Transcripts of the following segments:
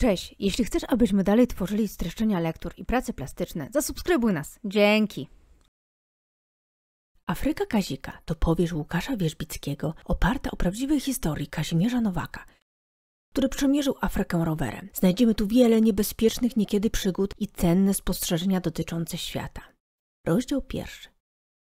Cześć! Jeśli chcesz, abyśmy dalej tworzyli streszczenia lektur i prace plastyczne, zasubskrybuj nas. Dzięki! Afryka Kazika to powieść Łukasza Wierzbickiego oparta o prawdziwej historii Kazimierza Nowaka, który przemierzył Afrykę rowerem. Znajdziemy tu wiele niebezpiecznych niekiedy przygód i cenne spostrzeżenia dotyczące świata. Rozdział pierwszy.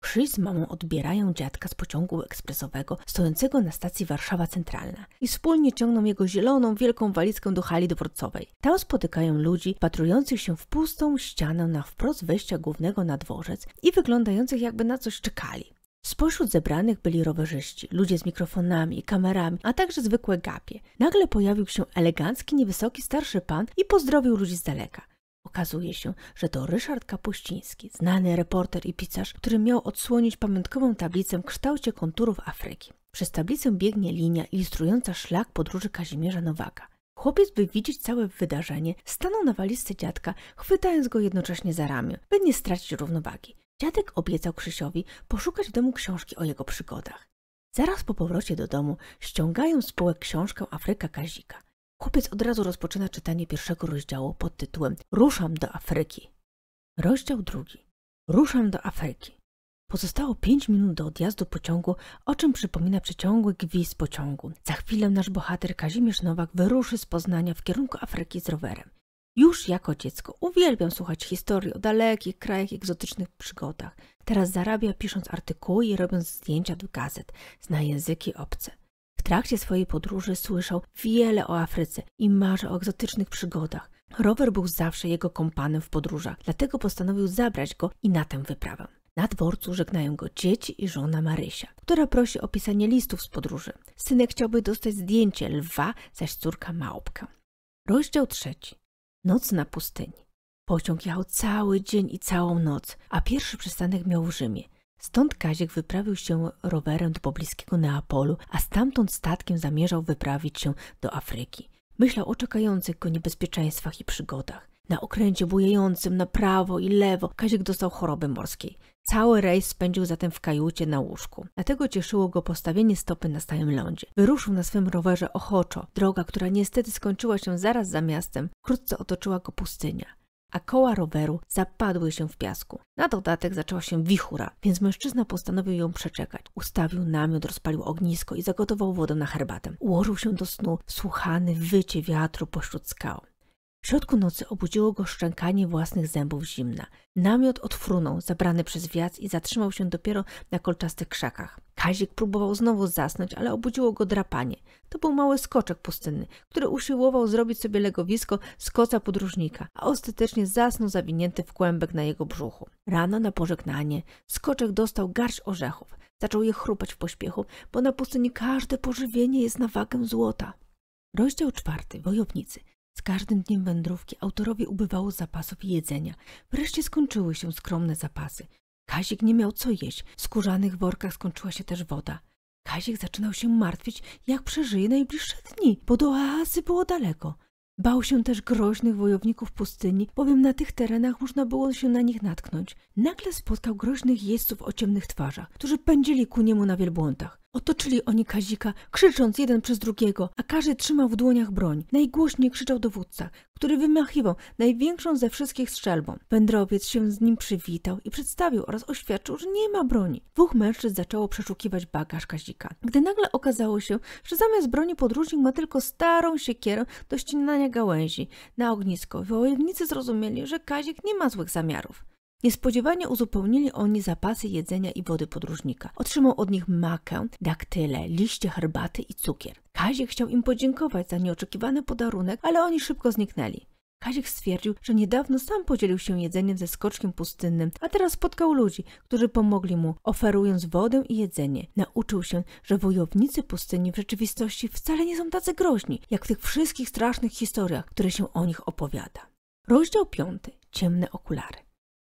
Krzyś z mamą odbierają dziadka z pociągu ekspresowego stojącego na stacji Warszawa Centralna i wspólnie ciągną jego zieloną, wielką walizkę do hali dworcowej. Tam spotykają ludzi patrujących się w pustą ścianę na wprost wejścia głównego na dworzec i wyglądających jakby na coś czekali. Spośród zebranych byli rowerzyści, ludzie z mikrofonami, kamerami, a także zwykłe gapie. Nagle pojawił się elegancki, niewysoki, starszy pan i pozdrowił ludzi z daleka. Okazuje się, że to Ryszard Kapuściński, znany reporter i pisarz, który miał odsłonić pamiątkową tablicę w kształcie konturów Afryki. Przez tablicę biegnie linia ilustrująca szlak podróży Kazimierza Nowaka. Chłopiec, by widzieć całe wydarzenie, stanął na walizce dziadka, chwytając go jednocześnie za ramię, by nie stracić równowagi. Dziadek obiecał Krzysiowi poszukać w domu książki o jego przygodach. Zaraz po powrocie do domu ściągają z półek książkę Afryka Kazika. Kupiec od razu rozpoczyna czytanie pierwszego rozdziału pod tytułem Ruszam do Afryki. Rozdział drugi. Ruszam do Afryki. Pozostało pięć minut do odjazdu pociągu, o czym przypomina przeciągły gwizd pociągu. Za chwilę nasz bohater Kazimierz Nowak wyruszy z Poznania w kierunku Afryki z rowerem. Już jako dziecko uwielbiam słuchać historii o dalekich krajach egzotycznych przygodach. Teraz zarabia pisząc artykuły i robiąc zdjęcia do gazet. Zna języki obce trakcie swojej podróży słyszał wiele o Afryce i marzył o egzotycznych przygodach. Rower był zawsze jego kompanem w podróżach, dlatego postanowił zabrać go i na tę wyprawę. Na dworcu żegnają go dzieci i żona Marysia, która prosi o pisanie listów z podróży. Synek chciałby dostać zdjęcie lwa, zaś córka małpka. Rozdział trzeci. Noc na pustyni. Pociąg jechał cały dzień i całą noc, a pierwszy przystanek miał w Rzymie. Stąd Kazik wyprawił się rowerem do pobliskiego Neapolu, a stamtąd statkiem zamierzał wyprawić się do Afryki. Myślał o czekających go niebezpieczeństwach i przygodach. Na okręcie bujającym na prawo i lewo Kazik dostał choroby morskiej. Cały rejs spędził zatem w kajucie na łóżku. Dlatego cieszyło go postawienie stopy na stałym lądzie. Wyruszył na swym rowerze ochoczo. Droga, która niestety skończyła się zaraz za miastem, wkrótce otoczyła go pustynia a koła roweru zapadły się w piasku. Na dodatek zaczęła się wichura, więc mężczyzna postanowił ją przeczekać. Ustawił namiot, rozpalił ognisko i zagotował wodę na herbatę. Ułożył się do snu, słuchany wycie wiatru pośród skał. W środku nocy obudziło go szczękanie własnych zębów zimna. Namiot odfrunął, zabrany przez wiatr i zatrzymał się dopiero na kolczastych krzakach. Kazik próbował znowu zasnąć, ale obudziło go drapanie. To był mały skoczek pustynny, który usiłował zrobić sobie legowisko z koca podróżnika, a ostatecznie zasnął zawinięty w kłębek na jego brzuchu. Rano na pożegnanie skoczek dostał garść orzechów. Zaczął je chrupać w pośpiechu, bo na pustyni każde pożywienie jest na wagę złota. Rozdział czwarty. Wojownicy – z każdym dniem wędrówki autorowi ubywało zapasów i jedzenia. Wreszcie skończyły się skromne zapasy. Kazik nie miał co jeść, w skórzanych workach skończyła się też woda. Kazik zaczynał się martwić, jak przeżyje najbliższe dni, bo do oazy było daleko. Bał się też groźnych wojowników pustyni, bowiem na tych terenach można było się na nich natknąć. Nagle spotkał groźnych jeźdźców o ciemnych twarzach, którzy pędzili ku niemu na wielbłądach. Otoczyli oni Kazika, krzycząc jeden przez drugiego, a każdy trzymał w dłoniach broń. Najgłośniej krzyczał dowódca, który wymachiwał największą ze wszystkich strzelbą. Wędrowiec się z nim przywitał i przedstawił oraz oświadczył, że nie ma broni. Dwóch mężczyzn zaczęło przeszukiwać bagaż Kazika, gdy nagle okazało się, że zamiast broni podróżnik ma tylko starą siekierę do ścinania gałęzi na ognisko. Wojownicy zrozumieli, że Kazik nie ma złych zamiarów. Niespodziewanie uzupełnili oni zapasy jedzenia i wody podróżnika. Otrzymał od nich makę, daktyle, liście herbaty i cukier. Kazik chciał im podziękować za nieoczekiwany podarunek, ale oni szybko zniknęli. Kazik stwierdził, że niedawno sam podzielił się jedzeniem ze skoczkiem pustynnym, a teraz spotkał ludzi, którzy pomogli mu, oferując wodę i jedzenie. Nauczył się, że wojownicy pustyni w rzeczywistości wcale nie są tacy groźni, jak w tych wszystkich strasznych historiach, które się o nich opowiada. Rozdział 5. Ciemne okulary.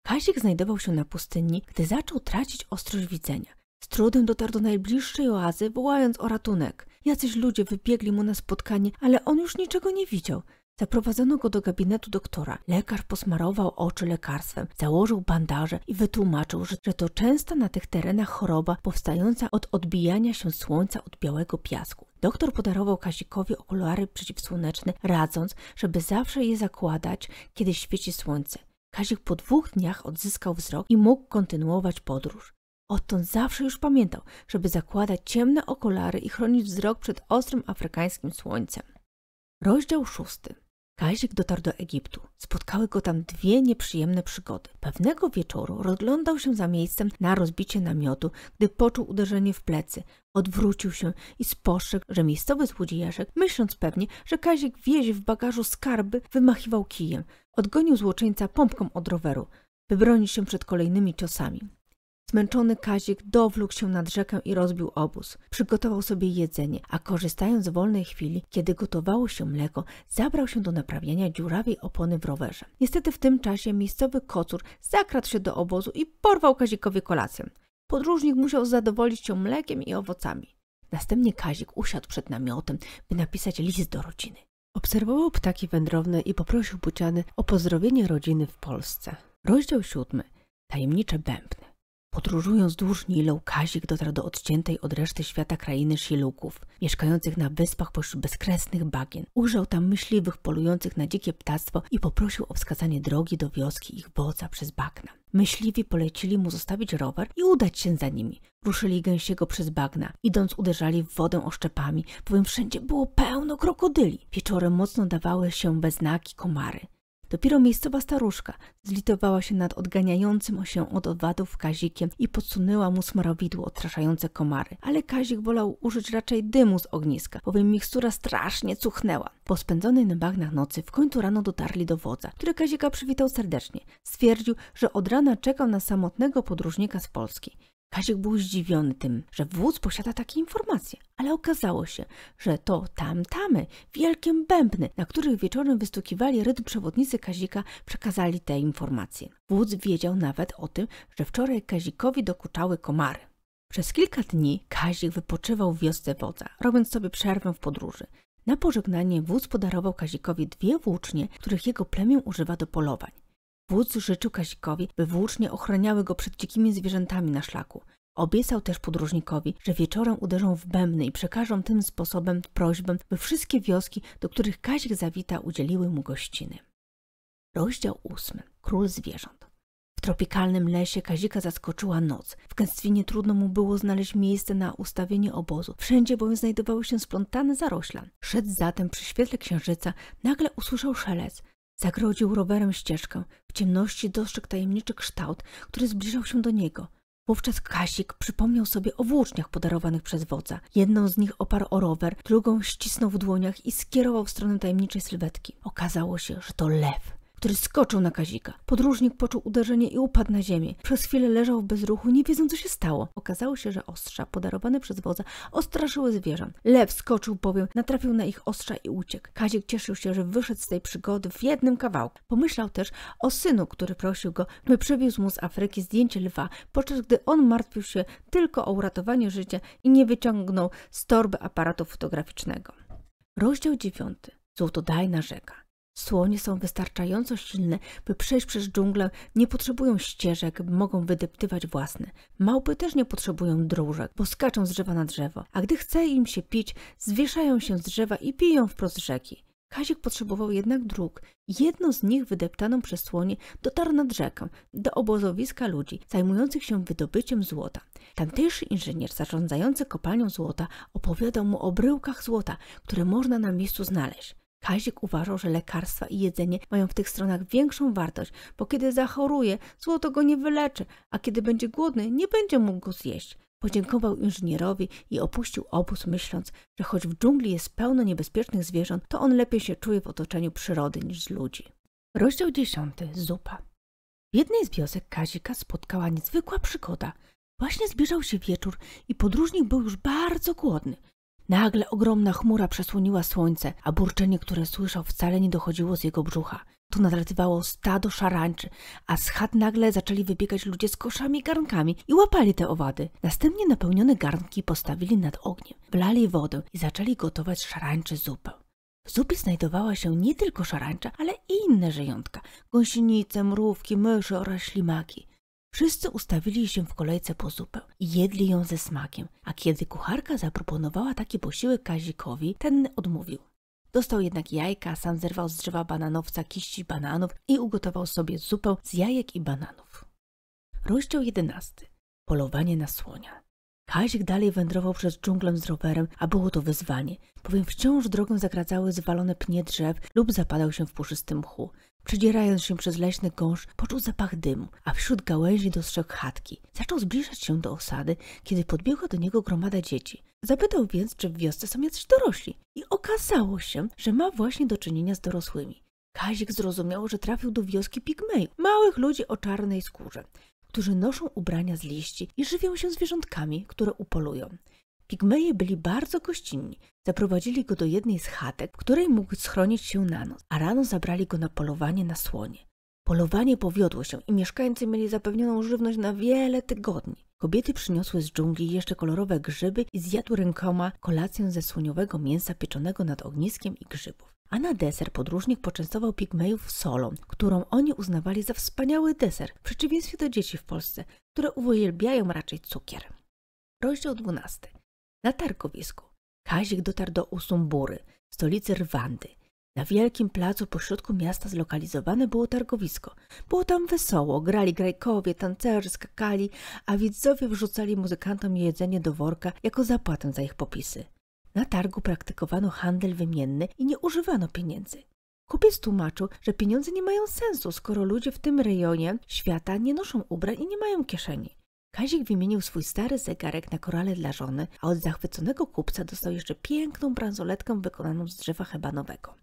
Kazik znajdował się na pustyni, gdy zaczął tracić ostrość widzenia. Z trudem dotarł do najbliższej oazy, wołając o ratunek. Jacyś ludzie wybiegli mu na spotkanie, ale on już niczego nie widział. Zaprowadzono go do gabinetu doktora. Lekarz posmarował oczy lekarstwem, założył bandaże i wytłumaczył, że to częsta na tych terenach choroba powstająca od odbijania się słońca od białego piasku. Doktor podarował Kazikowi okulary przeciwsłoneczne, radząc, żeby zawsze je zakładać, kiedy świeci słońce. Kazik po dwóch dniach odzyskał wzrok i mógł kontynuować podróż. Odtąd zawsze już pamiętał, żeby zakładać ciemne okulary i chronić wzrok przed ostrym afrykańskim słońcem. Rozdział szósty. Kajzik dotarł do Egiptu. Spotkały go tam dwie nieprzyjemne przygody. Pewnego wieczoru rozglądał się za miejscem na rozbicie namiotu, gdy poczuł uderzenie w plecy. Odwrócił się i spostrzegł, że miejscowy złodziejaszek, myśląc pewnie, że Kazik wiezie w bagażu skarby, wymachiwał kijem. Odgonił złoczyńca pompką od roweru, by bronić się przed kolejnymi ciosami. Zmęczony Kazik dowlógł się nad rzekę i rozbił obóz. Przygotował sobie jedzenie, a korzystając z wolnej chwili, kiedy gotowało się mleko, zabrał się do naprawienia dziurawej opony w rowerze. Niestety w tym czasie miejscowy kocur zakradł się do obozu i porwał Kazikowi kolację. Podróżnik musiał zadowolić się mlekiem i owocami. Następnie Kazik usiadł przed namiotem, by napisać list do rodziny. Obserwował ptaki wędrowne i poprosił Buciany o pozdrowienie rodziny w Polsce. Rozdział siódmy. Tajemnicze bębny. Podróżując wzdłuż Nilą, Kazik dotarł do odciętej od reszty świata krainy Siluków, mieszkających na wyspach pośród bezkresnych bagien. Ujrzał tam myśliwych polujących na dzikie ptactwo i poprosił o wskazanie drogi do wioski ich boca przez bagna. Myśliwi polecili mu zostawić rower i udać się za nimi. Ruszyli gęsiego przez bagna. Idąc uderzali w wodę oszczepami, bowiem wszędzie było pełno krokodyli. Wieczorem mocno dawały się we znaki komary. Dopiero miejscowa staruszka zlitowała się nad odganiającym się od owadów Kazikiem i podsunęła mu smarowidło odstraszające komary. Ale Kazik wolał użyć raczej dymu z ogniska, bowiem mikstura strasznie cuchnęła. Po spędzonej na bagnach nocy w końcu rano dotarli do wodza, który Kazika przywitał serdecznie. Stwierdził, że od rana czekał na samotnego podróżnika z Polski. Kazik był zdziwiony tym, że wódz posiada takie informacje, ale okazało się, że to tamtamy, wielkie bębny, na których wieczorem wystukiwali rytm przewodnicy Kazika, przekazali te informacje. Wódz wiedział nawet o tym, że wczoraj Kazikowi dokuczały komary. Przez kilka dni Kazik wypoczywał w wiosce wodza, robiąc sobie przerwę w podróży. Na pożegnanie wódz podarował Kazikowi dwie włócznie, których jego plemię używa do polowań. Wódz życzył Kazikowi, by włócznie ochraniały go przed dzikimi zwierzętami na szlaku. Obiecał też podróżnikowi, że wieczorem uderzą w bębny i przekażą tym sposobem prośbę, by wszystkie wioski, do których Kazik zawita, udzieliły mu gościny. Rozdział ósmy. Król zwierząt. W tropikalnym lesie Kazika zaskoczyła noc. W gęstwinie trudno mu było znaleźć miejsce na ustawienie obozu. Wszędzie bowiem znajdowały się splątane zarośla. Szedł zatem przy świetle księżyca, nagle usłyszał szelest – Zagrodził rowerem ścieżkę. W ciemności dostrzegł tajemniczy kształt, który zbliżał się do niego. Wówczas Kasik przypomniał sobie o włóczniach podarowanych przez wodza. Jedną z nich oparł o rower, drugą ścisnął w dłoniach i skierował w stronę tajemniczej sylwetki. Okazało się, że to lew który skoczył na Kazika. Podróżnik poczuł uderzenie i upadł na ziemię. Przez chwilę leżał bez ruchu, nie wiedząc co się stało. Okazało się, że ostrza podarowane przez wodza ostraszyły zwierząt. Lew skoczył bowiem, natrafił na ich ostrza i uciekł. Kazik cieszył się, że wyszedł z tej przygody w jednym kawałku. Pomyślał też o synu, który prosił go, by przywiózł mu z Afryki zdjęcie lwa, podczas gdy on martwił się tylko o uratowanie życia i nie wyciągnął z torby aparatu fotograficznego. Rozdział dziewiąty. Złotodajna rzeka. Słonie są wystarczająco silne, by przejść przez dżunglę, nie potrzebują ścieżek, mogą wydeptywać własne. Małpy też nie potrzebują dróżek, bo skaczą z drzewa na drzewo, a gdy chce im się pić, zwieszają się z drzewa i piją wprost rzeki. Kazik potrzebował jednak dróg. Jedną z nich wydeptaną przez słonie dotarł nad rzekę, do obozowiska ludzi zajmujących się wydobyciem złota. Tamtejszy inżynier zarządzający kopalnią złota opowiadał mu o bryłkach złota, które można na miejscu znaleźć. Kazik uważał, że lekarstwa i jedzenie mają w tych stronach większą wartość, bo kiedy zachoruje, złoto go nie wyleczy, a kiedy będzie głodny, nie będzie mógł go zjeść. Podziękował inżynierowi i opuścił obóz, myśląc, że choć w dżungli jest pełno niebezpiecznych zwierząt, to on lepiej się czuje w otoczeniu przyrody niż z ludzi. Rozdział 10. Zupa. W jednej z wiosek Kazika spotkała niezwykła przygoda. Właśnie zbliżał się wieczór i podróżnik był już bardzo głodny – Nagle ogromna chmura przesłoniła słońce, a burczenie, które słyszał, wcale nie dochodziło z jego brzucha. Tu nadlatywało stado szarańczy, a z chat nagle zaczęli wybiegać ludzie z koszami i garnkami i łapali te owady. Następnie napełnione garnki postawili nad ogniem, wlali wodę i zaczęli gotować szarańczy zupę. W zupie znajdowała się nie tylko szarańcza, ale i inne żyjątka, gąsienice, mrówki, myszy oraz ślimaki. Wszyscy ustawili się w kolejce po zupę i jedli ją ze smakiem, a kiedy kucharka zaproponowała taki posiłek Kazikowi, ten odmówił. Dostał jednak jajka, sam zerwał z drzewa bananowca kiści bananów i ugotował sobie zupę z jajek i bananów. Rozdział jedenasty. Polowanie na słonia. Kazik dalej wędrował przez dżunglę z rowerem, a było to wyzwanie, bowiem wciąż drogę zagradzały zwalone pnie drzew lub zapadał się w puszystym mchu. Przedzierając się przez leśny gąszcz, poczuł zapach dymu, a wśród gałęzi dostrzegł chatki. Zaczął zbliżać się do osady, kiedy podbiegła do niego gromada dzieci. Zapytał więc, czy w wiosce są jacyś dorośli i okazało się, że ma właśnie do czynienia z dorosłymi. Kazik zrozumiał, że trafił do wioski pigmejów, małych ludzi o czarnej skórze, którzy noszą ubrania z liści i żywią się zwierzątkami, które upolują. Pigmeje byli bardzo gościnni. Zaprowadzili go do jednej z chatek, w której mógł schronić się na noc, a rano zabrali go na polowanie na słonie. Polowanie powiodło się i mieszkańcy mieli zapewnioną żywność na wiele tygodni. Kobiety przyniosły z dżungli jeszcze kolorowe grzyby i zjadły rękoma kolację ze słoniowego mięsa pieczonego nad ogniskiem i grzybów. A na deser podróżnik poczęstował pigmejów solą, którą oni uznawali za wspaniały deser, w przeciwieństwie do dzieci w Polsce, które uwielbiają raczej cukier. Rozdział 12. Na targowisku Kazik dotarł do Usumbury, stolicy Rwandy. Na wielkim placu pośrodku miasta zlokalizowane było targowisko. Było tam wesoło, grali grajkowie, tancerzy, skakali, a widzowie wrzucali muzykantom jedzenie do worka jako zapłatę za ich popisy. Na targu praktykowano handel wymienny i nie używano pieniędzy. Kupiec tłumaczył, że pieniądze nie mają sensu, skoro ludzie w tym rejonie świata nie noszą ubrań i nie mają kieszeni. Kazik wymienił swój stary zegarek na korale dla żony, a od zachwyconego kupca dostał jeszcze piękną bransoletkę wykonaną z drzewa hebanowego.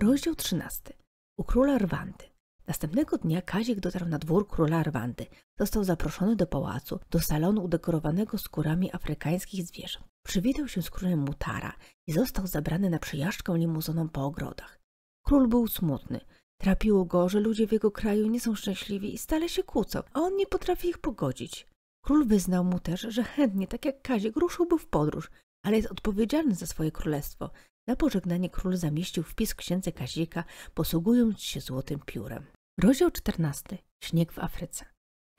Rozdział 13. U króla Rwandy. Następnego dnia Kazik dotarł na dwór króla Rwandy. Został zaproszony do pałacu, do salonu udekorowanego skórami afrykańskich zwierząt. Przywitał się z królem Mutara i został zabrany na przejażdżkę limuzoną po ogrodach. Król był smutny. Trapiło go, że ludzie w jego kraju nie są szczęśliwi i stale się kłócą, a on nie potrafi ich pogodzić. Król wyznał mu też, że chętnie, tak jak Kazik, ruszyłby w podróż, ale jest odpowiedzialny za swoje królestwo. Na pożegnanie król zamieścił wpis księdze Kazika, posługując się złotym piórem. Rozdział 14. Śnieg w Afryce.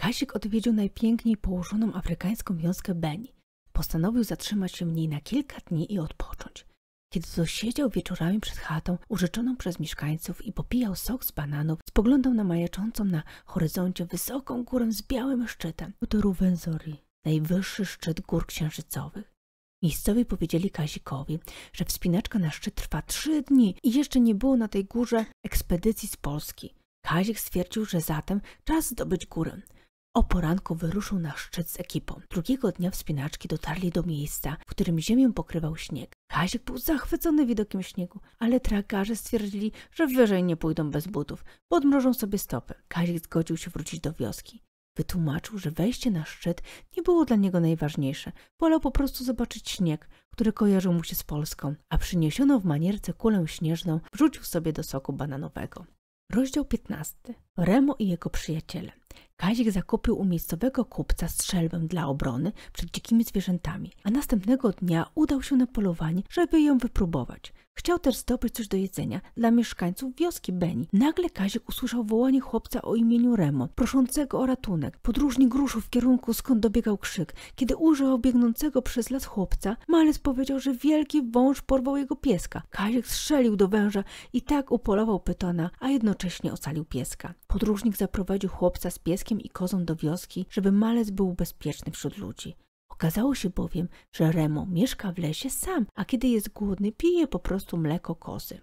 Kazik odwiedził najpiękniej położoną afrykańską wioskę Beni. Postanowił zatrzymać się w niej na kilka dni i odpocząć. Kiedy to siedział wieczorami przed chatą użyczoną przez mieszkańców i popijał sok z bananów, spoglądał na majaczącą na horyzoncie wysoką górę z białym szczytem. Utoru Wenzori, najwyższy szczyt gór księżycowych. Miejscowi powiedzieli Kazikowi, że wspinaczka na szczyt trwa trzy dni i jeszcze nie było na tej górze ekspedycji z Polski. Kazik stwierdził, że zatem czas zdobyć górę. O poranku wyruszył na szczyt z ekipą. Drugiego dnia wspinaczki dotarli do miejsca, w którym ziemię pokrywał śnieg. Kazik był zachwycony widokiem śniegu, ale tragarze stwierdzili, że wyżej nie pójdą bez butów, bo odmrożą sobie stopy. Kazik zgodził się wrócić do wioski. Wytłumaczył, że wejście na szczyt nie było dla niego najważniejsze. Wolał po prostu zobaczyć śnieg, który kojarzył mu się z Polską, a przyniesioną w manierce kulę śnieżną wrzucił sobie do soku bananowego. Rozdział 15. Remo i jego przyjaciele. Kazik zakupił u miejscowego kupca strzelbę dla obrony przed dzikimi zwierzętami, a następnego dnia udał się na polowanie, żeby ją wypróbować. Chciał też zdobyć coś do jedzenia dla mieszkańców wioski Beni. Nagle Kazik usłyszał wołanie chłopca o imieniu Remo, proszącego o ratunek. Podróżnik ruszył w kierunku, skąd dobiegał krzyk. Kiedy ujrzał biegnącego przez las chłopca, malec powiedział, że wielki wąż porwał jego pieska. Kazik strzelił do węża i tak upolował pytona, a jednocześnie ocalił pieska. Podróżnik zaprowadził chłopca z pieskiem i kozą do wioski, żeby malec był bezpieczny wśród ludzi. Okazało się bowiem, że Remo mieszka w lesie sam, a kiedy jest głodny, pije po prostu mleko kozy.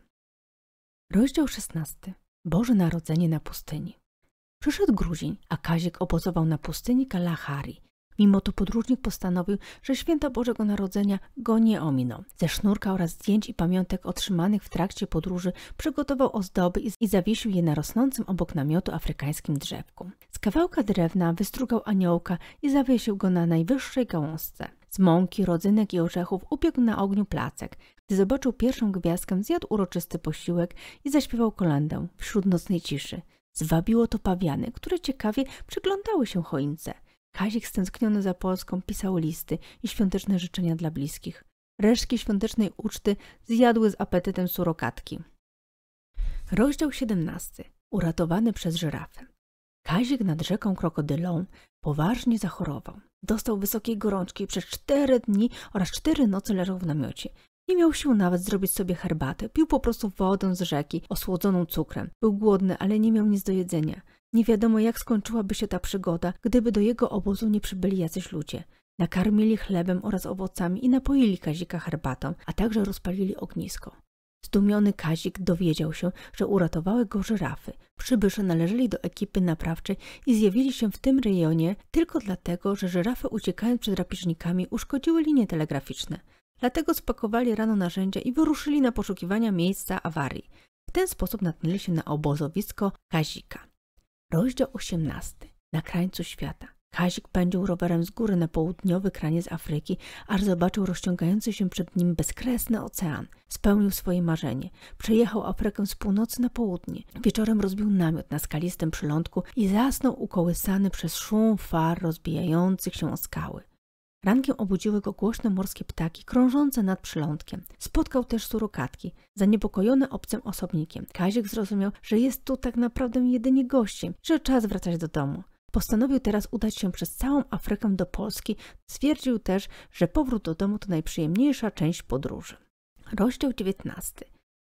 Rozdział 16. Boże Narodzenie na pustyni. Przyszedł grudzień, a Kazik obozował na pustyni Kalahari. Mimo to podróżnik postanowił, że święta Bożego Narodzenia go nie ominą. Ze sznurka oraz zdjęć i pamiątek otrzymanych w trakcie podróży przygotował ozdoby i zawiesił je na rosnącym obok namiotu afrykańskim drzewku kawałka drewna wystrugał aniołka i zawiesił go na najwyższej gałązce. Z mąki, rodzynek i orzechów upiekł na ogniu placek. Gdy zobaczył pierwszą gwiazdkę, zjadł uroczysty posiłek i zaśpiewał kolędę wśród nocnej ciszy. Zwabiło to pawiany, które ciekawie przyglądały się choince. Kazik stęskniony za Polską pisał listy i świąteczne życzenia dla bliskich. Resztki świątecznej uczty zjadły z apetytem surokatki. Rozdział 17. Uratowany przez żyrafę. Kazik nad rzeką krokodylą poważnie zachorował. Dostał wysokiej gorączki i przez cztery dni oraz cztery noce leżał w namiocie. Nie miał sił nawet zrobić sobie herbatę. Pił po prostu wodę z rzeki, osłodzoną cukrem. Był głodny, ale nie miał nic do jedzenia. Nie wiadomo, jak skończyłaby się ta przygoda, gdyby do jego obozu nie przybyli jacyś ludzie. Nakarmili chlebem oraz owocami i napoili Kazika herbatą, a także rozpalili ognisko. Zdumiony Kazik dowiedział się, że uratowały go żyrafy. Przybysze należeli do ekipy naprawczej i zjawili się w tym rejonie tylko dlatego, że żyrafy uciekając przed drapieżnikami uszkodziły linie telegraficzne. Dlatego spakowali rano narzędzia i wyruszyli na poszukiwania miejsca awarii. W ten sposób natknęli się na obozowisko Kazika. Rozdział 18. Na krańcu świata. Kazik pędził rowerem z góry na południowy kraniec Afryki, aż zobaczył rozciągający się przed nim bezkresny ocean. Spełnił swoje marzenie. Przejechał Afrykę z północy na południe. Wieczorem rozbił namiot na skalistym przylądku i zasnął ukołysany przez szum far rozbijających się o skały. Rankiem obudziły go głośne morskie ptaki krążące nad przylądkiem. Spotkał też surokatki, zaniepokojone obcym osobnikiem. Kazik zrozumiał, że jest tu tak naprawdę jedynie gościem, że czas wracać do domu. Postanowił teraz udać się przez całą Afrykę do Polski. Stwierdził też, że powrót do domu to najprzyjemniejsza część podróży. Rozdział 19.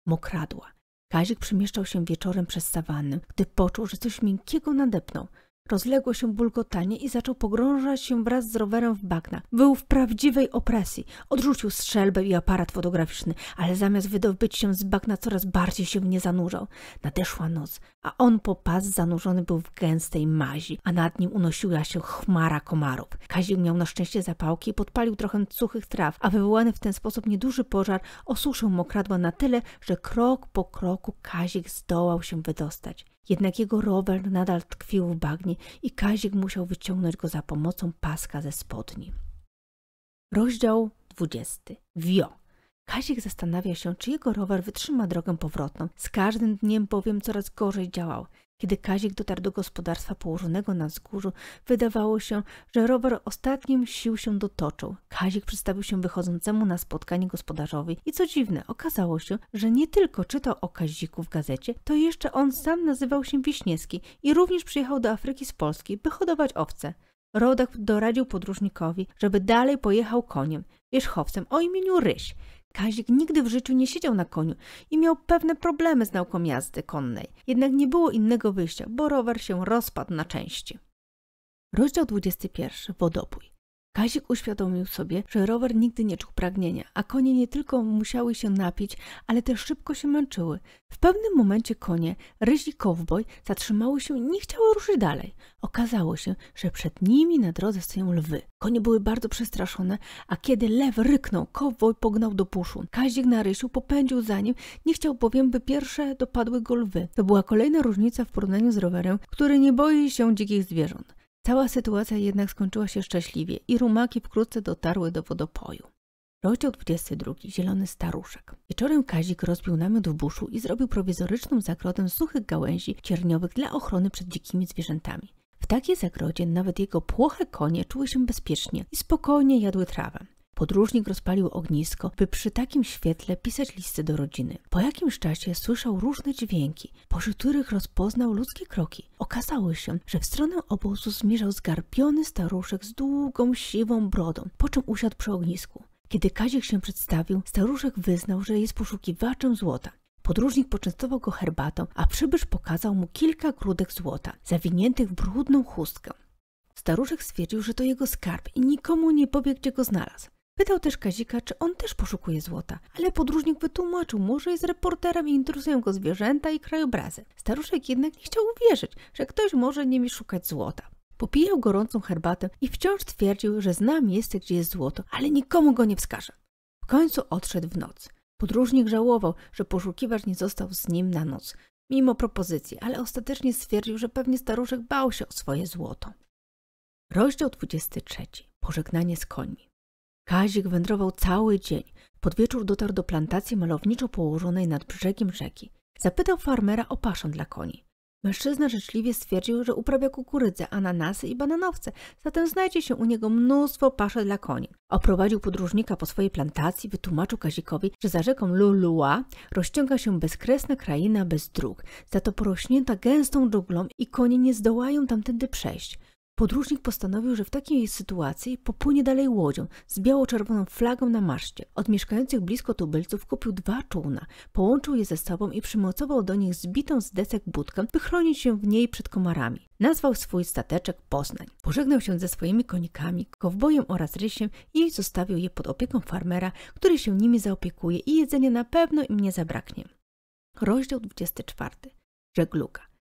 Mokradła. Kazik przemieszczał się wieczorem przez sawannę, gdy poczuł, że coś miękkiego nadepnął. Rozległo się bulgotanie i zaczął pogrążać się wraz z rowerem w bagna. Był w prawdziwej opresji. Odrzucił strzelbę i aparat fotograficzny, ale zamiast wydobyć się z bagna coraz bardziej się nie zanurzał. Nadeszła noc a on po pas zanurzony był w gęstej mazi, a nad nim unosiła się chmara komarów. Kazik miał na szczęście zapałki i podpalił trochę suchych traw, a wywołany w ten sposób nieduży pożar osuszył mokradła na tyle, że krok po kroku Kazik zdołał się wydostać. Jednak jego rower nadal tkwił w bagnie i Kazik musiał wyciągnąć go za pomocą paska ze spodni. Rozdział 20. Wio. Kazik zastanawia się, czy jego rower wytrzyma drogę powrotną. Z każdym dniem bowiem coraz gorzej działał. Kiedy Kazik dotarł do gospodarstwa położonego na wzgórzu, wydawało się, że rower ostatnim sił się dotoczył. Kazik przedstawił się wychodzącemu na spotkanie gospodarzowi i co dziwne, okazało się, że nie tylko czytał o Kaziku w gazecie, to jeszcze on sam nazywał się Wiśniewski i również przyjechał do Afryki z Polski, by hodować owce. Rodak doradził podróżnikowi, żeby dalej pojechał koniem, wierzchowcem o imieniu Ryś – Kazik nigdy w życiu nie siedział na koniu i miał pewne problemy z nauką jazdy konnej. Jednak nie było innego wyjścia, bo rower się rozpadł na części. Rozdział 21. Wodopój. Kazik uświadomił sobie, że rower nigdy nie czuł pragnienia, a konie nie tylko musiały się napić, ale też szybko się męczyły. W pewnym momencie konie, ryzi kowboj, zatrzymały się i nie chciały ruszyć dalej. Okazało się, że przed nimi na drodze stoją lwy. Konie były bardzo przestraszone, a kiedy lew ryknął, kowboj pognał do puszu. Kazik na rysiu popędził za nim, nie chciał bowiem, by pierwsze dopadły go lwy. To była kolejna różnica w porównaniu z rowerem, który nie boi się dzikich zwierząt. Cała sytuacja jednak skończyła się szczęśliwie i rumaki wkrótce dotarły do wodopoju. Rozdział 22. Zielony staruszek. Wieczorem Kazik rozbił namiot w buszu i zrobił prowizoryczną zagrodę suchych gałęzi cierniowych dla ochrony przed dzikimi zwierzętami. W takiej zagrodzie nawet jego płoche konie czuły się bezpiecznie i spokojnie jadły trawę. Podróżnik rozpalił ognisko, by przy takim świetle pisać listy do rodziny. Po jakimś czasie słyszał różne dźwięki, pośród których rozpoznał ludzkie kroki. Okazało się, że w stronę obozu zmierzał zgarbiony staruszek z długą, siwą brodą, po czym usiadł przy ognisku. Kiedy Kazik się przedstawił, staruszek wyznał, że jest poszukiwaczem złota. Podróżnik poczęstował go herbatą, a przybysz pokazał mu kilka grudek złota, zawiniętych w brudną chustkę. Staruszek stwierdził, że to jego skarb i nikomu nie powie, gdzie go znalazł. Pytał też Kazika, czy on też poszukuje złota, ale podróżnik wytłumaczył mu, że jest reporterem i interesują go zwierzęta i krajobrazy. Staruszek jednak nie chciał uwierzyć, że ktoś może nimi szukać złota. Popijał gorącą herbatę i wciąż twierdził, że zna miejsce, gdzie jest złoto, ale nikomu go nie wskaże. W końcu odszedł w noc. Podróżnik żałował, że poszukiwacz nie został z nim na noc, mimo propozycji, ale ostatecznie stwierdził, że pewnie staruszek bał się o swoje złoto. Rozdział 23. Pożegnanie z końmi. Kazik wędrował cały dzień. Pod wieczór dotarł do plantacji malowniczo położonej nad brzegiem rzeki. Zapytał farmera o paszę dla koni. Mężczyzna życzliwie stwierdził, że uprawia kukurydzę, ananasy i bananowce, zatem znajdzie się u niego mnóstwo paszy dla koni. Oprowadził podróżnika po swojej plantacji, wytłumaczył Kazikowi, że za rzeką Lulua rozciąga się bezkresna kraina bez dróg, za to porośnięta gęstą dżunglą i konie nie zdołają tamtędy przejść. Podróżnik postanowił, że w takiej sytuacji popłynie dalej łodzią z biało-czerwoną flagą na maszcie. Od mieszkających blisko tubylców kupił dwa czółna, połączył je ze sobą i przymocował do nich zbitą z desek budkę, by chronić się w niej przed komarami. Nazwał swój stateczek Poznań. Pożegnał się ze swoimi konikami, kowbojem oraz rysiem i zostawił je pod opieką farmera, który się nimi zaopiekuje i jedzenie na pewno im nie zabraknie. Rozdział 24. Żegluga.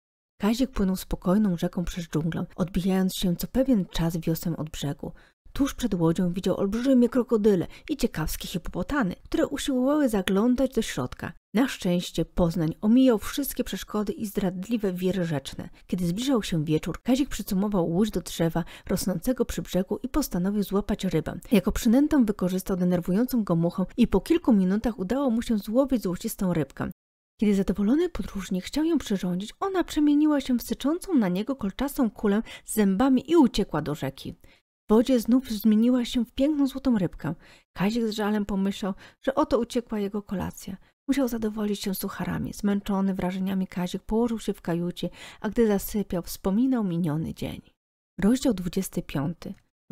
Kazik płynął spokojną rzeką przez dżunglę, odbijając się co pewien czas wiosem od brzegu. Tuż przed łodzią widział olbrzymie krokodyle i ciekawskie hipopotany, które usiłowały zaglądać do środka. Na szczęście Poznań omijał wszystkie przeszkody i zdradliwe wiry rzeczne. Kiedy zbliżał się wieczór, Kazik przycumował łódź do drzewa rosnącego przy brzegu i postanowił złapać rybę. Jako przynętę wykorzystał denerwującą go muchę i po kilku minutach udało mu się złowić złocistą rybkę. Kiedy zadowolony podróżnik chciał ją przyrządzić, ona przemieniła się w syczącą na niego kolczastą kulę z zębami i uciekła do rzeki. W wodzie znów zmieniła się w piękną złotą rybkę. Kazik z żalem pomyślał, że oto uciekła jego kolacja. Musiał zadowolić się sucharami. Zmęczony wrażeniami Kazik położył się w kajucie, a gdy zasypiał, wspominał miniony dzień. Rozdział 25.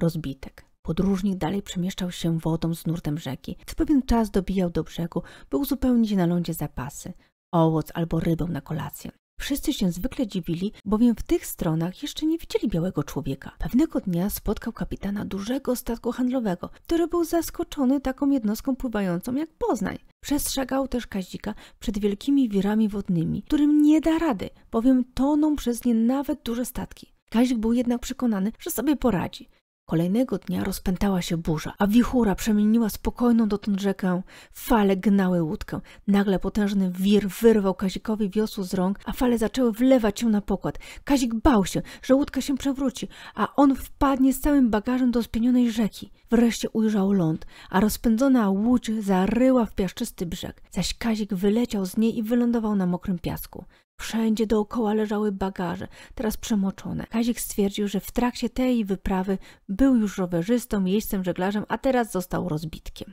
Rozbitek. Podróżnik dalej przemieszczał się wodą z nurtem rzeki. W pewien czas dobijał do brzegu, by uzupełnić na lądzie zapasy owoc albo rybę na kolację. Wszyscy się zwykle dziwili, bowiem w tych stronach jeszcze nie widzieli białego człowieka. Pewnego dnia spotkał kapitana dużego statku handlowego, który był zaskoczony taką jednostką pływającą jak Poznań. Przestrzegał też Kazika przed wielkimi wirami wodnymi, którym nie da rady, bowiem toną przez nie nawet duże statki. Kazik był jednak przekonany, że sobie poradzi. Kolejnego dnia rozpętała się burza, a wichura przemieniła spokojną dotąd rzekę. Fale gnały łódkę. Nagle potężny wir wyrwał Kazikowi wiosło z rąk, a fale zaczęły wlewać ją na pokład. Kazik bał się, że łódka się przewróci, a on wpadnie z całym bagażem do spienionej rzeki. Wreszcie ujrzał ląd, a rozpędzona łódź zaryła w piaszczysty brzeg, zaś Kazik wyleciał z niej i wylądował na mokrym piasku. Wszędzie dookoła leżały bagaże, teraz przemoczone. Kazik stwierdził, że w trakcie tej wyprawy był już rowerzystą, miejscem żeglarzem, a teraz został rozbitkiem.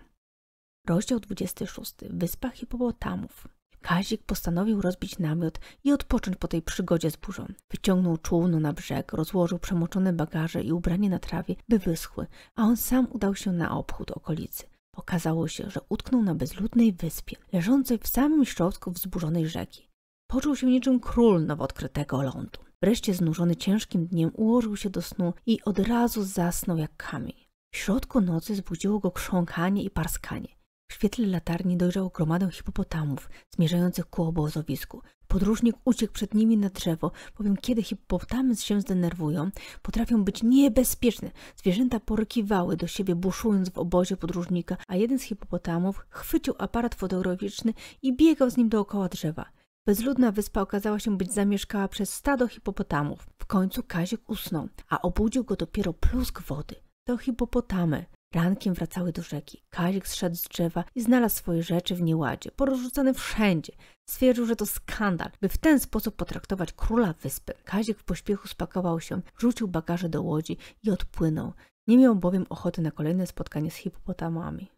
Rozdział 26. Wyspa Hipopotamów. Kazik postanowił rozbić namiot i odpocząć po tej przygodzie z burzą. Wyciągnął czółno na brzeg, rozłożył przemoczone bagaże i ubranie na trawie, by wyschły, a on sam udał się na obchód okolicy. Okazało się, że utknął na bezludnej wyspie, leżącej w samym środku wzburzonej rzeki. Poczuł się niczym król nowo odkrytego lądu. Wreszcie znużony ciężkim dniem ułożył się do snu i od razu zasnął jak kamień. W środku nocy zbudziło go krząkanie i parskanie. W świetle latarni dojrzał gromadę hipopotamów zmierzających ku obozowisku. Podróżnik uciekł przed nimi na drzewo, bowiem kiedy hipopotamy się zdenerwują, potrafią być niebezpieczne. Zwierzęta porykiwały do siebie, buszując w obozie podróżnika, a jeden z hipopotamów chwycił aparat fotograficzny i biegał z nim dookoła drzewa. Bezludna wyspa okazała się być zamieszkała przez stado hipopotamów. W końcu Kazik usnął, a obudził go dopiero plusk wody. To hipopotamy. Rankiem wracały do rzeki. Kazik zszedł z drzewa i znalazł swoje rzeczy w nieładzie, porozrzucane wszędzie. Stwierdził, że to skandal, by w ten sposób potraktować króla wyspy. Kazik w pośpiechu spakował się, rzucił bagaże do łodzi i odpłynął. Nie miał bowiem ochoty na kolejne spotkanie z hipopotamami.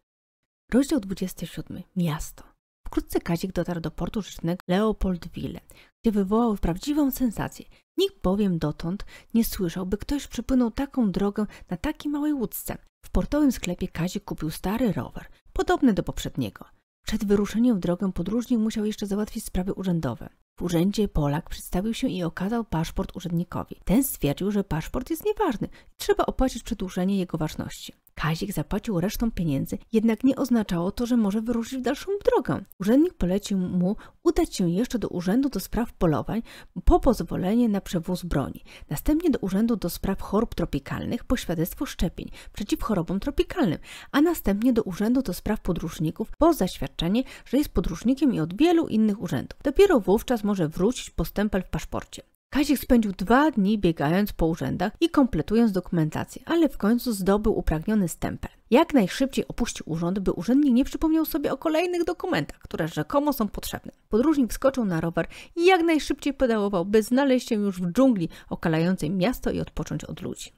Rozdział 27. Miasto. Wkrótce Kazik dotarł do portu rzecznego Leopoldville, gdzie wywołał prawdziwą sensację. Nikt bowiem dotąd nie słyszał, by ktoś przepłynął taką drogę na takiej małej łódce. W portowym sklepie Kazik kupił stary rower, podobny do poprzedniego. Przed wyruszeniem w drogę podróżnik musiał jeszcze załatwić sprawy urzędowe. W urzędzie Polak przedstawił się i okazał paszport urzędnikowi. Ten stwierdził, że paszport jest nieważny i trzeba opłacić przedłużenie jego ważności. Kazik zapłacił resztą pieniędzy, jednak nie oznaczało to, że może wyruszyć w dalszą drogę. Urzędnik polecił mu udać się jeszcze do Urzędu do Spraw Polowań po pozwolenie na przewóz broni, następnie do Urzędu do Spraw Chorób Tropikalnych po świadectwo szczepień przeciw chorobom tropikalnym, a następnie do Urzędu do Spraw Podróżników po zaświadczenie, że jest podróżnikiem i od wielu innych urzędów. Dopiero wówczas może wrócić postempel w paszporcie. Kazik spędził dwa dni biegając po urzędach i kompletując dokumentację, ale w końcu zdobył upragniony stempel. Jak najszybciej opuścił urząd, by urzędnik nie przypomniał sobie o kolejnych dokumentach, które rzekomo są potrzebne. Podróżnik wskoczył na rower i jak najszybciej pedałował, by znaleźć się już w dżungli okalającej miasto i odpocząć od ludzi.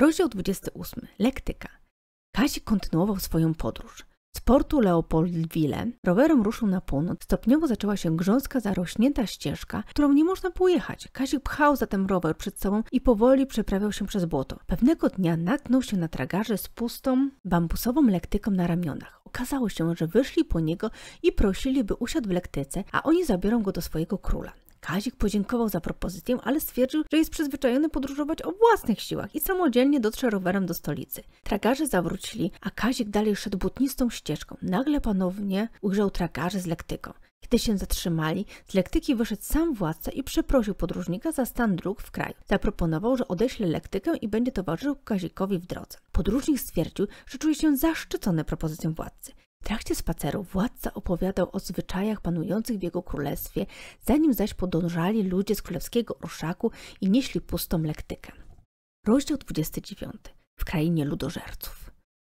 Rozdział 28. Lektyka. Kazik kontynuował swoją podróż. Z portu Leopoldville rowerem ruszył na północ. Stopniowo zaczęła się grząska, zarośnięta ścieżka, którą nie można było jechać. Kazik pchał zatem rower przed sobą i powoli przeprawiał się przez błoto. Pewnego dnia natknął się na tragarze z pustą, bambusową lektyką na ramionach. Okazało się, że wyszli po niego i prosili, by usiadł w lektyce, a oni zabiorą go do swojego króla. Kazik podziękował za propozycję, ale stwierdził, że jest przyzwyczajony podróżować o własnych siłach i samodzielnie dotrze rowerem do stolicy. Tragarze zawrócili, a Kazik dalej szedł butnistą ścieżką. Nagle ponownie ujrzał tragarzy z lektyką. Gdy się zatrzymali, z lektyki wyszedł sam władca i przeprosił podróżnika za stan dróg w kraju. Zaproponował, że odeśle lektykę i będzie towarzyszył Kazikowi w drodze. Podróżnik stwierdził, że czuje się zaszczycony propozycją władcy. W trakcie spaceru władca opowiadał o zwyczajach panujących w jego królestwie, zanim zaś podążali ludzie z królewskiego orszaku i nieśli pustą lektykę. Rozdział 29. W krainie ludożerców.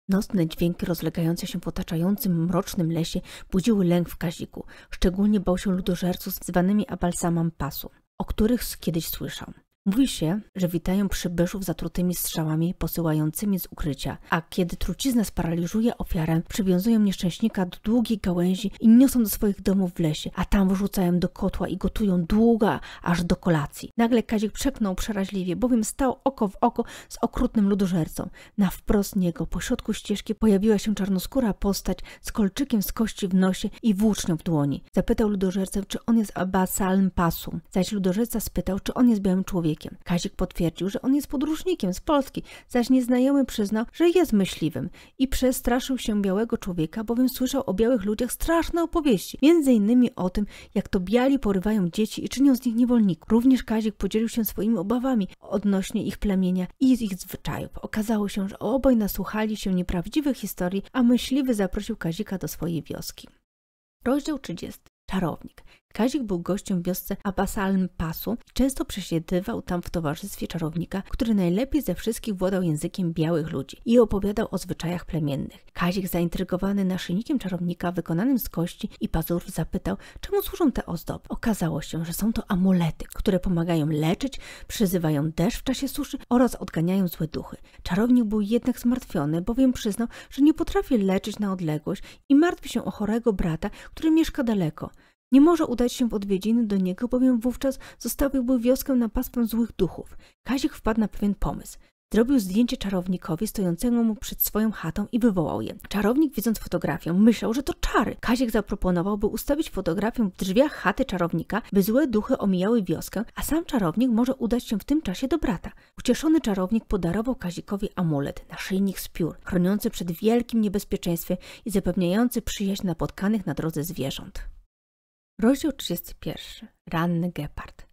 Nocne dźwięki rozlegające się w otaczającym mrocznym lesie budziły lęk w Kaziku. Szczególnie bał się ludożerców zwanymi abalsamam pasu, o których kiedyś słyszał. Mówi się, że witają przybyszów zatrutymi strzałami posyłającymi z ukrycia, a kiedy trucizna sparaliżuje ofiarę, przywiązują nieszczęśnika do długiej gałęzi i niosą do swoich domów w lesie, a tam wrzucają do kotła i gotują długa aż do kolacji. Nagle Kazik przeknął przeraźliwie, bowiem stał oko w oko z okrutnym ludożercą. Na wprost niego, pośrodku ścieżki, pojawiła się czarnoskóra postać z kolczykiem z kości w nosie i włócznią w dłoni. Zapytał ludożercę, czy on jest Abasalm Salm Pasu, zaś ludożerca spytał, czy on jest białym człowiekiem człowiekiem. Kazik potwierdził, że on jest podróżnikiem z Polski, zaś nieznajomy przyznał, że jest myśliwym i przestraszył się białego człowieka, bowiem słyszał o białych ludziach straszne opowieści, między innymi o tym, jak to biali porywają dzieci i czynią z nich niewolników. Również Kazik podzielił się swoimi obawami odnośnie ich plemienia i ich zwyczajów. Okazało się, że obaj nasłuchali się nieprawdziwych historii, a myśliwy zaprosił Kazika do swojej wioski. Rozdział 30. Czarownik. Kazik był gościem w wiosce Abasalm Pasu i często przesiedywał tam w towarzystwie czarownika, który najlepiej ze wszystkich władał językiem białych ludzi i opowiadał o zwyczajach plemiennych. Kazik zaintrygowany naszyjnikiem czarownika wykonanym z kości i pazurów zapytał, czemu służą te ozdoby. Okazało się, że są to amulety, które pomagają leczyć, przyzywają deszcz w czasie suszy oraz odganiają złe duchy. Czarownik był jednak zmartwiony, bowiem przyznał, że nie potrafi leczyć na odległość i martwi się o chorego brata, który mieszka daleko. Nie może udać się w odwiedziny do niego, bowiem wówczas zostawiłby wioskę na pastwę złych duchów. Kazik wpadł na pewien pomysł. Zrobił zdjęcie czarownikowi stojącemu mu przed swoją chatą i wywołał je. Czarownik widząc fotografię myślał, że to czary. Kazik zaproponował, by ustawić fotografię w drzwiach chaty czarownika, by złe duchy omijały wioskę, a sam czarownik może udać się w tym czasie do brata. Ucieszony czarownik podarował Kazikowi amulet, naszyjnik z piór, chroniący przed wielkim niebezpieczeństwem i zapewniający przyjaźń napotkanych na drodze zwierząt. Rozdział 31. Ranny gepard.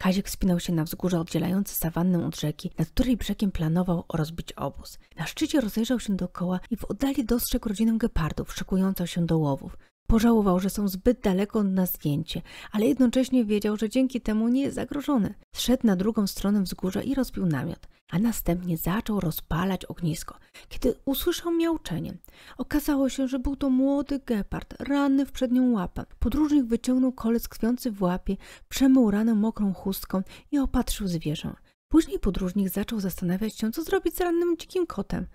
Kazik wspinał się na wzgórze oddzielające sawannę od rzeki, nad której brzegiem planował rozbić obóz. Na szczycie rozejrzał się dookoła i w oddali dostrzegł rodzinę gepardów szykującą się do łowów. Pożałował, że są zbyt daleko na zdjęcie, ale jednocześnie wiedział, że dzięki temu nie jest zagrożony. Zszedł na drugą stronę wzgórza i rozbił namiot, a następnie zaczął rozpalać ognisko. Kiedy usłyszał miauczenie, okazało się, że był to młody gepard, ranny w przednią łapę. Podróżnik wyciągnął kolec kwiący w łapie, przemył ranę mokrą chustką i opatrzył zwierzę. Później podróżnik zaczął zastanawiać się, co zrobić z rannym dzikim kotem.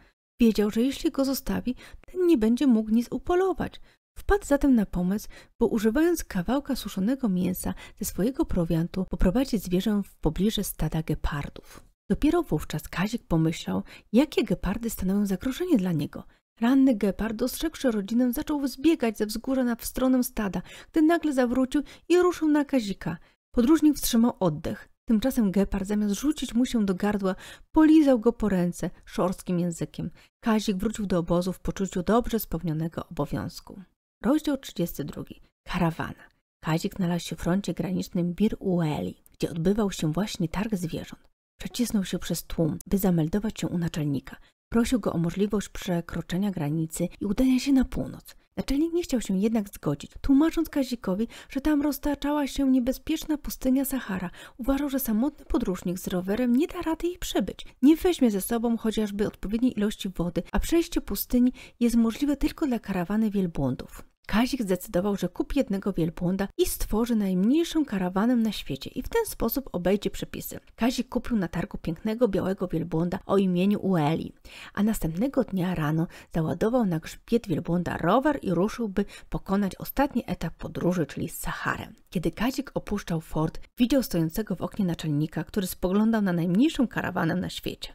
Wiedział, że jeśli go zostawi, ten nie będzie mógł nic upolować. Wpadł zatem na pomysł, by używając kawałka suszonego mięsa ze swojego prowiantu poprowadzić zwierzę w pobliżu stada gepardów. Dopiero wówczas Kazik pomyślał, jakie gepardy stanowią zagrożenie dla niego. Ranny gepard, dostrzegłszy rodzinę, zaczął zbiegać ze wzgórza na w stronę stada, gdy nagle zawrócił i ruszył na Kazika. Podróżnik wstrzymał oddech. Tymczasem gepard, zamiast rzucić mu się do gardła, polizał go po ręce szorstkim językiem. Kazik wrócił do obozu w poczuciu dobrze spełnionego obowiązku. Rozdział 32. Karawana. Kazik znalazł się w froncie granicznym Bir Ueli, gdzie odbywał się właśnie targ zwierząt. Przecisnął się przez tłum, by zameldować się u naczelnika. Prosił go o możliwość przekroczenia granicy i udania się na północ. Naczelnik nie chciał się jednak zgodzić, tłumacząc Kazikowi, że tam roztaczała się niebezpieczna pustynia Sahara. Uważał, że samotny podróżnik z rowerem nie da rady jej przebyć. Nie weźmie ze sobą chociażby odpowiedniej ilości wody, a przejście pustyni jest możliwe tylko dla karawany wielbłądów. Kazik zdecydował, że kupi jednego wielbłąda i stworzy najmniejszą karawanę na świecie i w ten sposób obejdzie przepisy. Kazik kupił na targu pięknego białego wielbłąda o imieniu Ueli, a następnego dnia rano załadował na grzbiet wielbłąda rower i ruszył, by pokonać ostatni etap podróży, czyli Saharę. Kiedy Kazik opuszczał fort, widział stojącego w oknie naczelnika, który spoglądał na najmniejszą karawanę na świecie.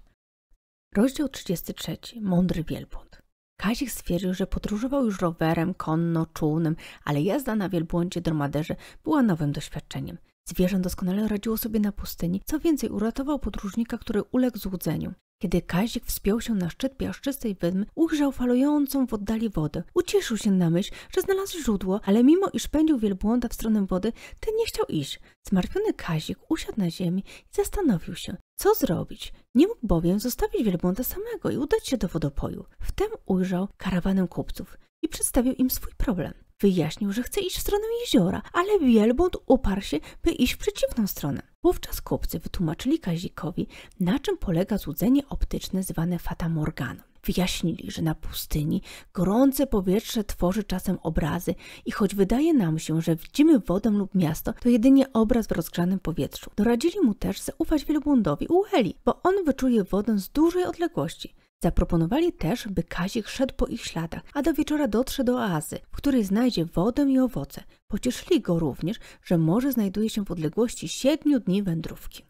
Rozdział 33. Mądry wielbłąd. Kazik stwierdził, że podróżował już rowerem, konno, czółnym, ale jazda na wielbłądzie dromaderze była nowym doświadczeniem. Zwierzę doskonale radziło sobie na pustyni, co więcej uratował podróżnika, który uległ złudzeniu. Kiedy Kazik wspiął się na szczyt piaszczystej wydmy, ujrzał falującą w oddali wodę. Ucieszył się na myśl, że znalazł źródło, ale mimo iż pędził wielbłąda w stronę wody, ten nie chciał iść. Zmartwiony Kazik usiadł na ziemi i zastanowił się. Co zrobić? Nie mógł bowiem zostawić wielbłąda samego i udać się do wodopoju. Wtem ujrzał karawanę kupców i przedstawił im swój problem. Wyjaśnił, że chce iść w stronę jeziora, ale wielbłąd uparł się, by iść w przeciwną stronę. Wówczas kupcy wytłumaczyli Kazikowi, na czym polega złudzenie optyczne zwane Fata Morganą wyjaśnili, że na pustyni gorące powietrze tworzy czasem obrazy i choć wydaje nam się, że widzimy wodę lub miasto, to jedynie obraz w rozgrzanym powietrzu. Doradzili mu też zaufać wielbłądowi Ueli, bo on wyczuje wodę z dużej odległości. Zaproponowali też, by Kazik szedł po ich śladach, a do wieczora dotrze do oazy, w której znajdzie wodę i owoce. Pocieszyli go również, że morze znajduje się w odległości siedmiu dni wędrówki.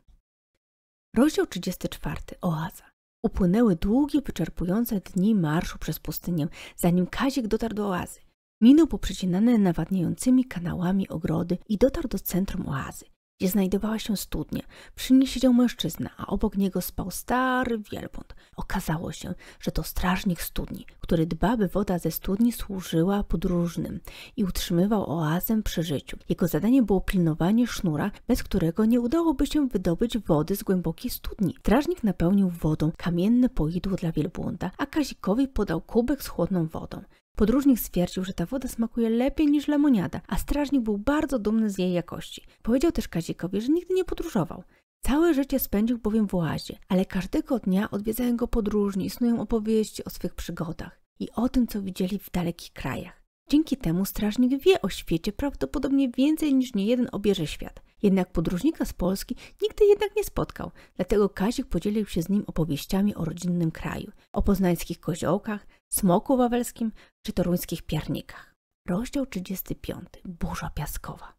Rozdział 34. Oaza. Upłynęły długie, wyczerpujące dni marszu przez pustynię, zanim Kazik dotarł do oazy. Minął poprzecinane nawadniającymi kanałami ogrody i dotarł do centrum oazy gdzie znajdowała się studnia. Przy niej siedział mężczyzna, a obok niego spał stary wielbłąd. Okazało się, że to strażnik studni, który dba, by woda ze studni służyła podróżnym i utrzymywał oazę przy życiu. Jego zadanie było pilnowanie sznura, bez którego nie udałoby się wydobyć wody z głębokiej studni. Strażnik napełnił wodą kamienne poidło dla wielbłąda, a Kazikowi podał kubek z chłodną wodą. Podróżnik stwierdził, że ta woda smakuje lepiej niż lemoniada, a strażnik był bardzo dumny z jej jakości. Powiedział też Kazikowi, że nigdy nie podróżował. Całe życie spędził bowiem w łazie, ale każdego dnia odwiedzają go podróżni i snują opowieści o swych przygodach i o tym, co widzieli w dalekich krajach. Dzięki temu strażnik wie o świecie prawdopodobnie więcej niż niejeden obierze świat. Jednak podróżnika z Polski nigdy jednak nie spotkał, dlatego Kazik podzielił się z nim opowieściami o rodzinnym kraju, o poznańskich koziołkach, smoku wawelskim czy toruńskich piarnikach. Rozdział 35. Burza piaskowa.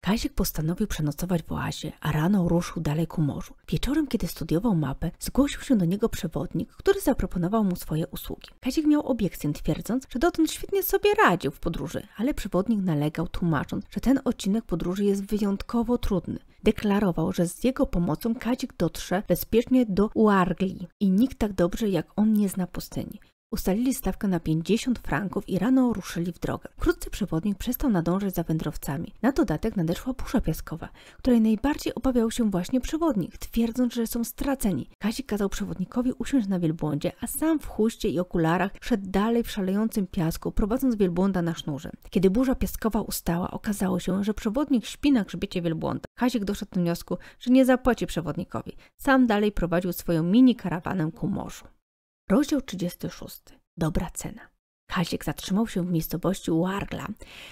Kazik postanowił przenocować w oazie, a rano ruszył dalej ku morzu. Wieczorem, kiedy studiował mapę, zgłosił się do niego przewodnik, który zaproponował mu swoje usługi. Kazik miał obiekcję, twierdząc, że dotąd świetnie sobie radził w podróży, ale przewodnik nalegał, tłumacząc, że ten odcinek podróży jest wyjątkowo trudny. Deklarował, że z jego pomocą Kazik dotrze bezpiecznie do Uargli i nikt tak dobrze jak on nie zna pustyni. Ustalili stawkę na 50 franków i rano ruszyli w drogę. Wkrótce przewodnik przestał nadążać za wędrowcami. Na dodatek nadeszła burza piaskowa, której najbardziej obawiał się właśnie przewodnik, twierdząc, że są straceni. Kazik kazał przewodnikowi usiąść na wielbłądzie, a sam w chuście i okularach szedł dalej w szalejącym piasku, prowadząc wielbłąda na sznurze. Kiedy burza piaskowa ustała, okazało się, że przewodnik śpi na grzbiecie wielbłąda. Kazik doszedł do wniosku, że nie zapłaci przewodnikowi. Sam dalej prowadził swoją mini karawanę ku morzu. Rozdział 36. Dobra cena. Kazik zatrzymał się w miejscowości Wargla,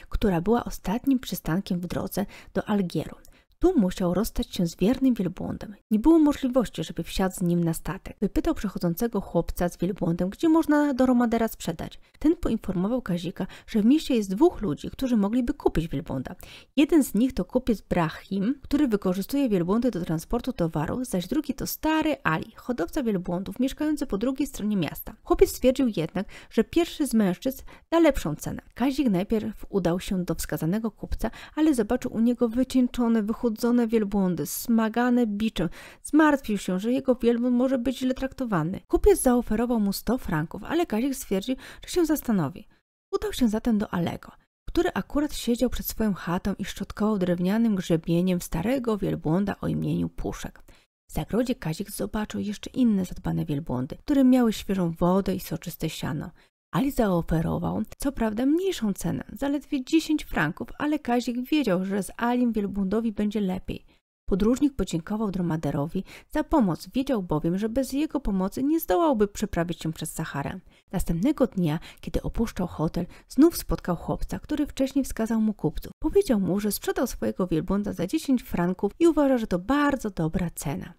która była ostatnim przystankiem w drodze do Algieru. Tu musiał rozstać się z wiernym wielbłądem. Nie było możliwości, żeby wsiadł z nim na statek. Wypytał przechodzącego chłopca z wielbłądem, gdzie można do Romadera sprzedać. Ten poinformował Kazika, że w mieście jest dwóch ludzi, którzy mogliby kupić wielbłąda. Jeden z nich to kupiec Brahim, który wykorzystuje wielbłądy do transportu towaru, zaś drugi to stary Ali, hodowca wielbłądów mieszkający po drugiej stronie miasta. Chłopiec stwierdził jednak, że pierwszy z mężczyzn da lepszą cenę. Kazik najpierw udał się do wskazanego kupca, ale zobaczył u niego wycieńczone wychód uchudzone wielbłądy, smagane biczem. Zmartwił się, że jego wielbłąd może być źle traktowany. Kupiec zaoferował mu 100 franków, ale Kazik stwierdził, że się zastanowi. Udał się zatem do Alego, który akurat siedział przed swoją chatą i szczotkował drewnianym grzebieniem starego wielbłąda o imieniu Puszek. W zagrodzie Kazik zobaczył jeszcze inne zadbane wielbłądy, które miały świeżą wodę i soczyste siano. Ali zaoferował, co prawda, mniejszą cenę, zaledwie 10 franków, ale Kazik wiedział, że z Alim wielbundowi będzie lepiej. Podróżnik podziękował dromaderowi za pomoc, wiedział bowiem, że bez jego pomocy nie zdołałby przeprawić się przez Saharę. Następnego dnia, kiedy opuszczał hotel, znów spotkał chłopca, który wcześniej wskazał mu kupców. Powiedział mu, że sprzedał swojego wielbłąda za 10 franków i uważa, że to bardzo dobra cena.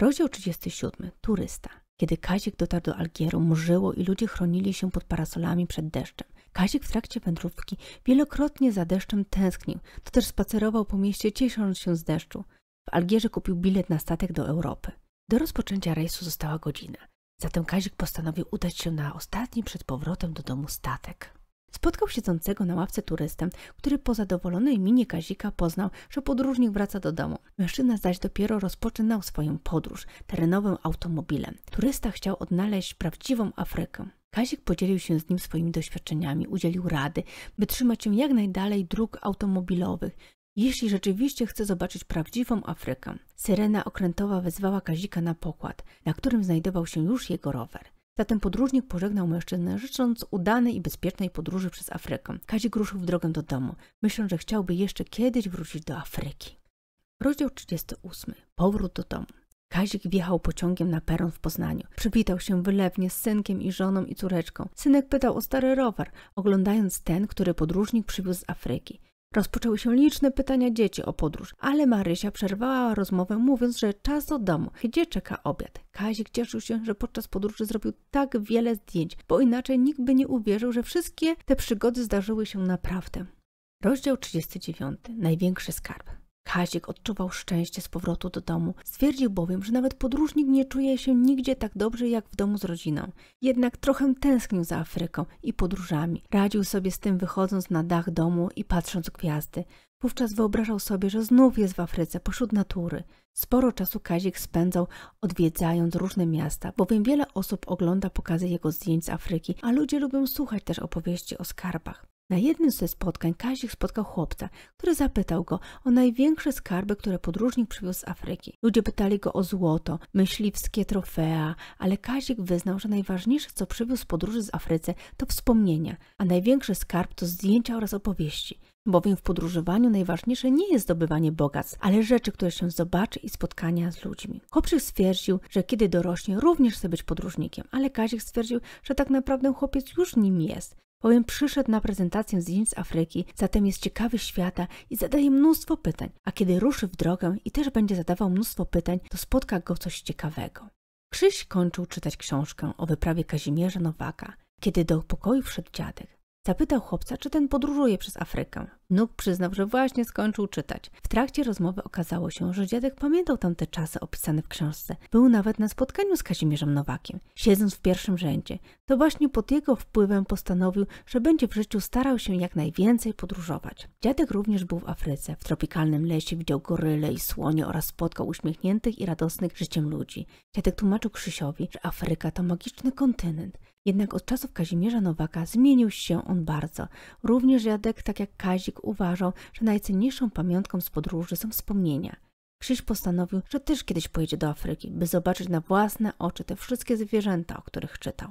Rozdział 37. Turysta. Kiedy Kazik dotarł do Algieru, murzyło i ludzie chronili się pod parasolami przed deszczem. Kazik w trakcie wędrówki wielokrotnie za deszczem tęsknił, to też spacerował po mieście ciesząc się z deszczu. W Algierze kupił bilet na statek do Europy. Do rozpoczęcia rejsu została godzina. Zatem Kazik postanowił udać się na ostatni przed powrotem do domu statek. Spotkał siedzącego na ławce turystę, który po zadowolonej minie Kazika poznał, że podróżnik wraca do domu. Mężczyzna zaś dopiero rozpoczynał swoją podróż terenowym automobilem. Turysta chciał odnaleźć prawdziwą Afrykę. Kazik podzielił się z nim swoimi doświadczeniami, udzielił rady, by trzymać się jak najdalej dróg automobilowych, jeśli rzeczywiście chce zobaczyć prawdziwą Afrykę. Syrena okrętowa wezwała Kazika na pokład, na którym znajdował się już jego rower. Zatem podróżnik pożegnał mężczyznę, życząc udanej i bezpiecznej podróży przez Afrykę. Kazik ruszył w drogę do domu, myśląc, że chciałby jeszcze kiedyś wrócić do Afryki. Rozdział 38. Powrót do domu. Kazik wjechał pociągiem na peron w Poznaniu. Przywitał się wylewnie z synkiem i żoną i córeczką. Synek pytał o stary rower, oglądając ten, który podróżnik przywiózł z Afryki. Rozpoczęły się liczne pytania dzieci o podróż, ale Marysia przerwała rozmowę mówiąc, że czas do domu, gdzie czeka obiad. Kazik cieszył się, że podczas podróży zrobił tak wiele zdjęć, bo inaczej nikt by nie uwierzył, że wszystkie te przygody zdarzyły się naprawdę. Rozdział 39. Największy skarb. Kazik odczuwał szczęście z powrotu do domu. Stwierdził bowiem, że nawet podróżnik nie czuje się nigdzie tak dobrze jak w domu z rodziną. Jednak trochę tęsknił za Afryką i podróżami. Radził sobie z tym wychodząc na dach domu i patrząc gwiazdy. Wówczas wyobrażał sobie, że znów jest w Afryce, pośród natury. Sporo czasu Kazik spędzał odwiedzając różne miasta, bowiem wiele osób ogląda pokazy jego zdjęć z Afryki, a ludzie lubią słuchać też opowieści o skarbach. Na jednym ze spotkań Kazik spotkał chłopca, który zapytał go o największe skarby, które podróżnik przywiózł z Afryki. Ludzie pytali go o złoto, myśliwskie trofea, ale Kazik wyznał, że najważniejsze, co przywiózł z podróży z Afryce, to wspomnienia, a największy skarb to zdjęcia oraz opowieści bowiem w podróżowaniu najważniejsze nie jest zdobywanie bogactw, ale rzeczy, które się zobaczy i spotkania z ludźmi. Chłopczyk stwierdził, że kiedy dorośnie również chce być podróżnikiem, ale Kazik stwierdził, że tak naprawdę chłopiec już nim jest bowiem przyszedł na prezentację zdjęć z Afryki, zatem jest ciekawy świata i zadaje mnóstwo pytań, a kiedy ruszy w drogę i też będzie zadawał mnóstwo pytań, to spotka go coś ciekawego. Krzyś kończył czytać książkę o wyprawie Kazimierza Nowaka, kiedy do pokoju wszedł dziadek. Zapytał chłopca, czy ten podróżuje przez Afrykę. Wnuk przyznał, że właśnie skończył czytać. W trakcie rozmowy okazało się, że dziadek pamiętał tamte czasy opisane w książce. Był nawet na spotkaniu z Kazimierzem Nowakiem, siedząc w pierwszym rzędzie. To właśnie pod jego wpływem postanowił, że będzie w życiu starał się jak najwięcej podróżować. Dziadek również był w Afryce. W tropikalnym lesie widział goryle i słonie oraz spotkał uśmiechniętych i radosnych życiem ludzi. Dziadek tłumaczył Krzysiowi, że Afryka to magiczny kontynent, jednak od czasów Kazimierza Nowaka zmienił się on bardzo. Również Jadek, tak jak Kazik, uważał, że najcenniejszą pamiątką z podróży są wspomnienia. Krzyś postanowił, że też kiedyś pojedzie do Afryki, by zobaczyć na własne oczy te wszystkie zwierzęta, o których czytał.